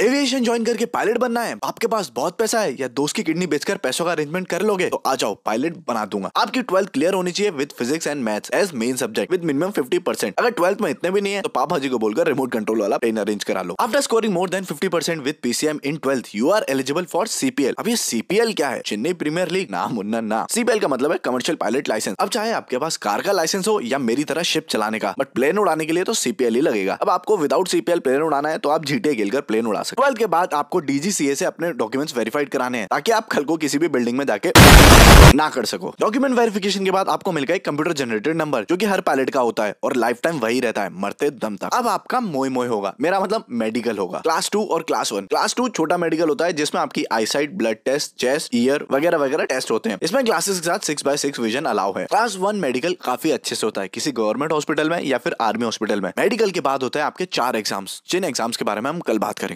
aviation join करके pilot बनना है आपके पास बहुत पैसा है या दोस्त की किडनी बेचकर पैसों का अरेंजमेंट कर लोगे तो आ जाओ पायलट बना दूंगा आपकी ट्वेल्थ क्लियर होनी चाहिए with physics and maths as main subject with minimum fifty percent अगर ट्वेल्थ में इतने भी नहीं है तो पापा जी को बोलकर रिमोट कंट्रोल वाला प्लेन अरेंज करा लो after scoring more than fifty percent with PCM in twelfth you are eligible for CPL अब ये सीपीएल क्या है चेन्नई प्रीमियर लीग ना मुन्ना ना सीपीएल का मतलब है कमर्शियल पायलट लाइसेंस अब चाहे आपके पास कार का लाइसेंस हो या मेरी तरह शिप चलाने का बट प्लेन उड़ाने के लिए तो सीपीएल ही लगेगा अब आपको विदाउट सीपीएल प्लेन उड़ाना है तो आप जीटे गिलकर प्लेन उड़ा सकते ट्वेल्थ के बाद आपको डीजीसीए से अपने डॉक्यूमेंट्स वेरीफाइड कराने हैं ताकि आप कल को किसी भी बिल्डिंग में जाके ना कर सको डॉक्यूमेंट वेरिफिकेशन के बाद आपको मिल गया कंप्यूटर जनरेटेड नंबर जो कि हर पायलट का होता है और लाइफ टाइम वही रहता है मरते दम तक अब आपका मोई मोई होगा मेरा मतलब मेडिकल होगा क्लास टू और क्लास वन क्लास टू छोटा मेडिकल होता है जिसमें आपकी eyesight blood test chest ear वगैरह वगैरह टेस्ट होते हैं इसमें क्लासेस के साथ six by six vision allow है क्लास वन मेडिकल काफी अच्छे से होता है किसी गवर्नमेंट हॉस्पिटल में या फिर आर्मी हॉस्पिटल में मेडिकल के बाद होता है आपके चार एग्जाम्स जिन एग्जाम्स के बारे में हम कल बात करेंगे